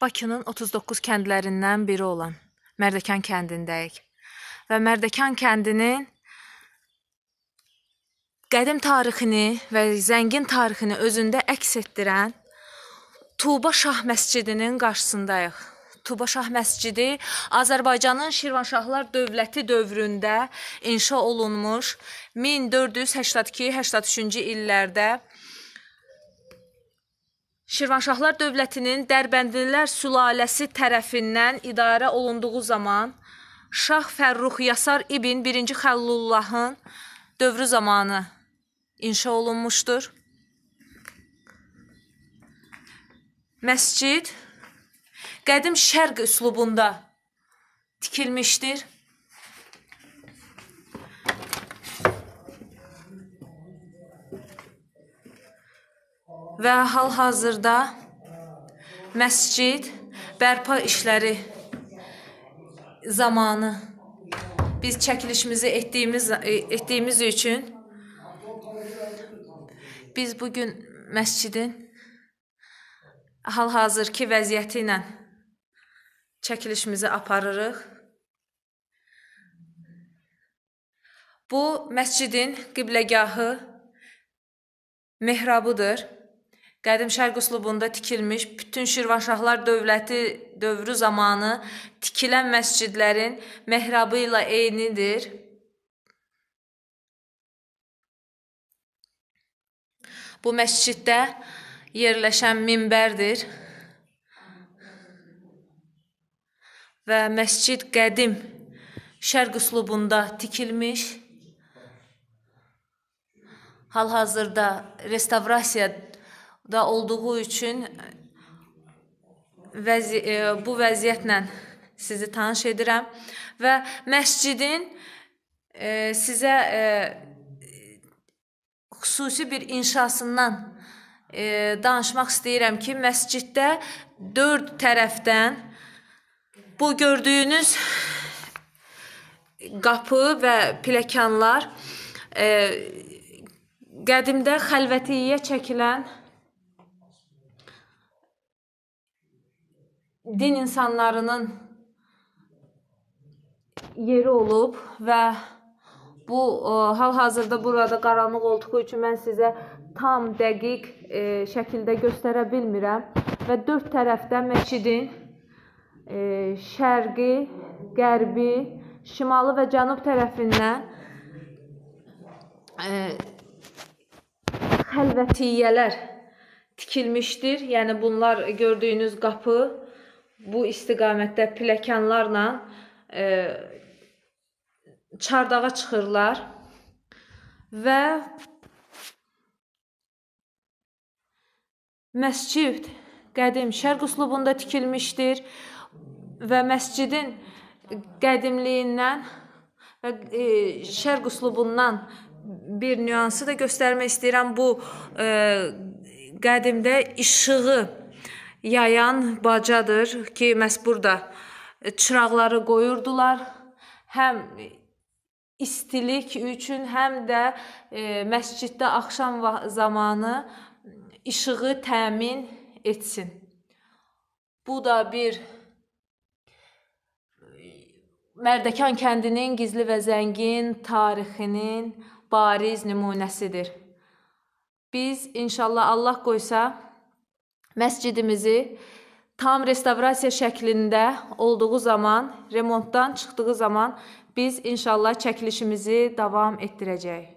Bakının 39 kəndlərindən biri olan Mərdəkan kəndindəyik. Və Mərdəkan kəndinin qədim tarixini və zəngin tarixini özündə əks etdirən Tuba Şah məscidinin qarşısındayıq. Tuba Şah məscidi Azərbaycanın Şirvanşahlar dövləti dövründə inşa olunmuş 1482-83-cü illərdə Şirvanşahlar dövlətinin Dərbəndlilər sülaləsi tərəfindən idarə olunduğu zaman Şah Fərrux Yasar ibn 1-ci Xəllullahın dövrü zamanı inşa olunmuşdur. Məscid qədim şərq üslubunda tikilmişdir. və hal-hazırda məscid bərpa işləri zamanı biz çəkilişimizi etdiyimiz e, etdiyimiz üçün biz bu gün məscidin hal-hazırki vəziyyəti ilə çəkilişimizi aparırıq. Bu məscidin qibləgahı mehrabıdır. Qədim Şərq üslubunda tikilmiş bütün Şirvanşahlar dövləti dövrü zamanı tikilən məscidlərin mehrabı ilə eynidir. Bu məsciddə yerləşən minbərdir. Və məscid qədim şərq üslubunda tikilmiş. Hal-hazırda restavrasiya da olduğu üçün vəzi e, bu vəziyyətlə sizi tanış edirəm və məscidin e, sizə e, xüsusi bir inşasından e, danışmaq istəyirəm ki, məsciddə dörd tərəfdən bu gördüyünüz qapı və pilləkanlar e, qədimdə xəlvətiyyə çəkilən din insanlarının yeri olub və bu e, hal-hazırda burada qaranlıq olduğu üçün mən sizə tam dəqiq e, şəkildə göstərə bilmirəm və dörd tərəfdən məscidin e, şərqi, qərbi, şimalı və cənub tərəfindən e, xəlvətiyyələr tikilmişdir. Yəni bunlar gördüyünüz qapı bu istiqamətdə pilləkənlarla e, çardağa çıxırlar və məscid qədim şərq üslubunda tikilmişdir və məscidin qədimliyindən və e, şərq üslubundan bir nüansı da göstərmək istəyirəm. Bu e, qədimdə işığı yayan bacadır ki, məhz burada çıraqları qoyurdular. Həm istilik üçün, həm də e, məsciddə axşam zamanı işığı təmin etsin. Bu da bir Mərdəkan kəndinin gizli və zəngin tarixinin bariz nümunəsidir. Biz inşallah Allah qoysa məscidimizi tam restavrasiya şəklində olduğu zaman, remontdan çıxdığı zaman biz inşallah çəkilişimizi davam etdirəcəyik.